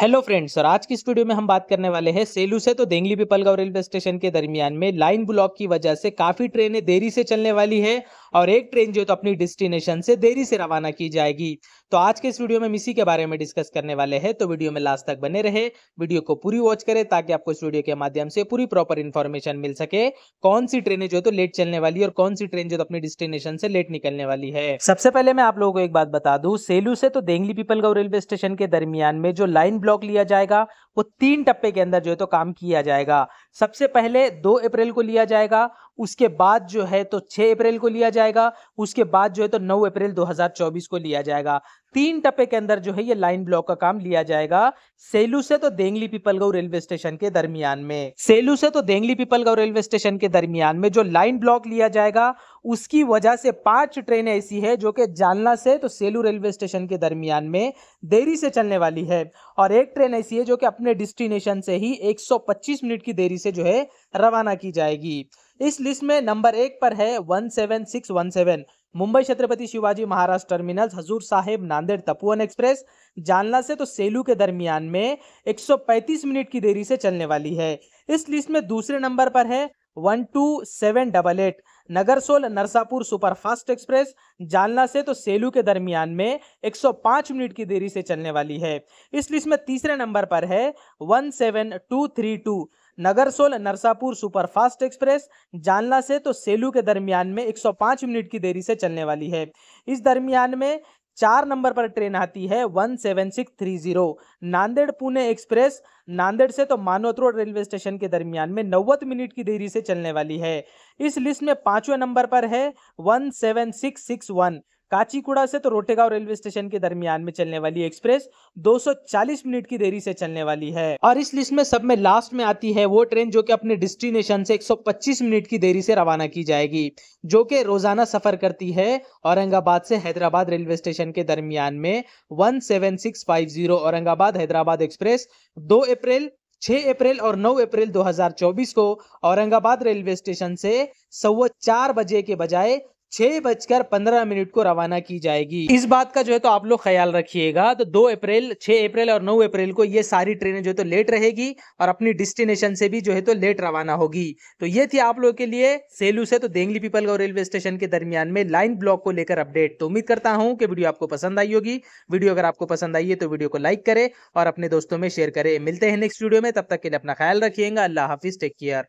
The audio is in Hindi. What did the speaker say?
हेलो फ्रेंड्स और आज की स्टूडियो में हम बात करने वाले हैं सेलू से तो देंगली पिपलगांव रेलवे स्टेशन के दरमियान में लाइन ब्लॉक की वजह से काफ़ी ट्रेनें देरी से चलने वाली है और एक ट्रेन जो है तो अपनी डिस्टिनेशन से देरी से रवाना की जाएगी तो आज के इस वीडियो में इसी के बारे में डिस्कस करने वाले हैं तो वीडियो में लास्ट तक बने रहे वीडियो को पूरी वॉच करें ताकि आपको इस वीडियो के माध्यम से पूरी प्रॉपर इन्फॉर्मेशन मिल सके कौन सी ट्रेनें जो है तो लेट चलने वाली और कौन सी ट्रेन जो तो अपनी डिस्टिनेशन से लेट निकलने वाली है सबसे पहले मैं आप लोगों को एक बात बता दू सेलू से तो देंगली पीपलगांव रेलवे स्टेशन के दरमियान में जो लाइन ब्लॉक लिया जाएगा वो तीन टप्पे के अंदर जो है तो काम किया जाएगा सबसे पहले दो अप्रैल को लिया जाएगा उसके बाद जो है तो छह अप्रैल को लिया जाएगा उसके बाद जो है तो नौ अप्रैल 2024 को लिया जाएगा तीन टपे के अंदर जो है ये लाइन ब्लॉक का काम लिया जाएगा सेलू से तो देंगली पीपलगांव रेलवे स्टेशन के दरमियान में सेलू से तो देंगली पीपलगांव रेलवे स्टेशन के दरमियान में जो लाइन ब्लॉक लिया जाएगा उसकी वजह से पांच ट्रेनें ऐसी है जो कि जालना से तो सेलू रेलवे स्टेशन के दरमियान में देरी से चलने वाली है और एक ट्रेन ऐसी है जो कि अपने डिस्टिनेशन से ही 125 मिनट की देरी से जो है रवाना की जाएगी इस लिस्ट में नंबर एक पर है 17617 मुंबई छत्रपति शिवाजी महाराज टर्मिनल हजूर साहेब नांदेड़ तपुवन एक्सप्रेस जालना से तो सेलू के दरमियान में 135 मिनट की देरी से चलने वाली है इस लिस्ट में दूसरे नंबर पर है one two seven double eight Nagarsol Narsapur superfast express Jalna से तो सेलू के दरमियान में 105 मिनट की देरी से चलने वाली है इस लिस्ट में तीसरे नंबर पर है one seven two three two Nagarsol Narsapur superfast express Jalna से तो सेलू के दरमियान में 105 मिनट की देरी से चलने वाली है इस दरमियान में चार नंबर पर ट्रेन आती है one seven six three zero Nanded Pune express Nanded से तो मानोत रोड रेलवे स्टेशन के दरमियान में नव्वत मिनट की देरी से चलने वाली है इस लिस्ट में पांचवें नंबर पर है one seven six six one Kacheguda से तो रोटेगांव रेलवे स्टेशन के दरमियान में चलने वाली एक्सप्रेस 240 मिनट की देरी से चलने वाली है और इस लिस्ट में सब में लास्ट में आती है वो ट्रेन जो कि अपने डिस्टिनेशन से 125 मिनट की देरी से रवाना की जाएगी जो कि रोजाना सफर करती है औरंगाबाद से हैदराबाद रेलवे स्टेशन के दरमियान में वन औरंगाबाद हैदराबाद एक्सप्रेस दो अप्रैल 6 अप्रैल और 9 अप्रैल 2024 को औरंगाबाद रेलवे स्टेशन से सवा चार बजे के बजाय छह बजकर पंद्रह मिनट को रवाना की जाएगी इस बात का जो है तो आप लोग ख्याल रखिएगा तो दो अप्रैल छह अप्रैल और नौ अप्रैल को ये सारी ट्रेनें जो है तो लेट रहेगी और अपनी डिस्टिनेशन से भी जो है तो लेट रवाना होगी तो ये थी आप लोगों के लिए सेलू से तो देंगली पीपलगांव रेलवे स्टेशन के दरमियान में लाइन ब्लॉक को लेकर अपडेट तो उम्मीद करता हूँ कि वीडियो आपको पसंद आई होगी वीडियो अगर आपको पसंद आई है तो वीडियो को लाइक करे और अपने दोस्तों में शेयर करे मिलते हैं नेक्स्ट वीडियो में तब तक के लिए अपना ख्याल रखिएगा अल्लाह हाफिज टेक केयर